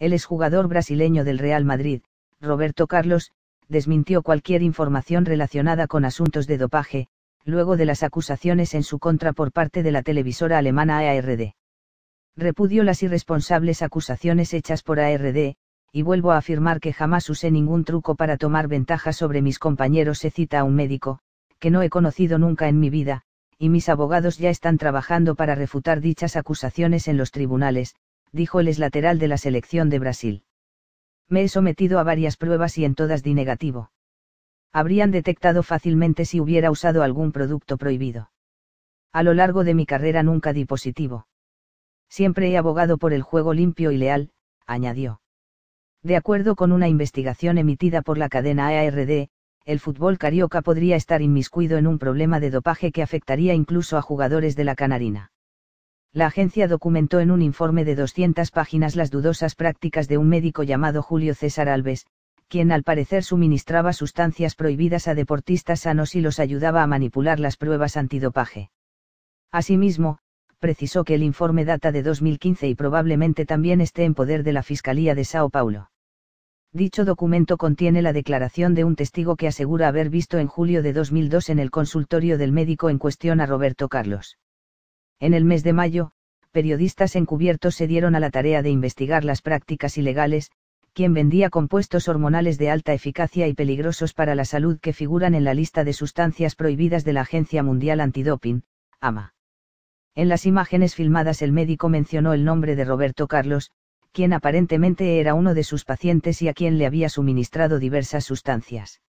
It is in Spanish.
El exjugador brasileño del Real Madrid, Roberto Carlos, desmintió cualquier información relacionada con asuntos de dopaje, luego de las acusaciones en su contra por parte de la televisora alemana ARD. Repudio las irresponsables acusaciones hechas por ARD, y vuelvo a afirmar que jamás usé ningún truco para tomar ventaja sobre mis compañeros. Se cita a un médico, que no he conocido nunca en mi vida, y mis abogados ya están trabajando para refutar dichas acusaciones en los tribunales, dijo el lateral de la selección de Brasil. Me he sometido a varias pruebas y en todas di negativo. Habrían detectado fácilmente si hubiera usado algún producto prohibido. A lo largo de mi carrera nunca di positivo. Siempre he abogado por el juego limpio y leal, añadió. De acuerdo con una investigación emitida por la cadena ARD, el fútbol carioca podría estar inmiscuido en un problema de dopaje que afectaría incluso a jugadores de la Canarina la agencia documentó en un informe de 200 páginas las dudosas prácticas de un médico llamado Julio César Alves, quien al parecer suministraba sustancias prohibidas a deportistas sanos y los ayudaba a manipular las pruebas antidopaje. Asimismo, precisó que el informe data de 2015 y probablemente también esté en poder de la Fiscalía de Sao Paulo. Dicho documento contiene la declaración de un testigo que asegura haber visto en julio de 2002 en el consultorio del médico en cuestión a Roberto Carlos. En el mes de mayo, periodistas encubiertos se dieron a la tarea de investigar las prácticas ilegales, quien vendía compuestos hormonales de alta eficacia y peligrosos para la salud que figuran en la lista de sustancias prohibidas de la Agencia Mundial Antidoping, AMA. En las imágenes filmadas el médico mencionó el nombre de Roberto Carlos, quien aparentemente era uno de sus pacientes y a quien le había suministrado diversas sustancias.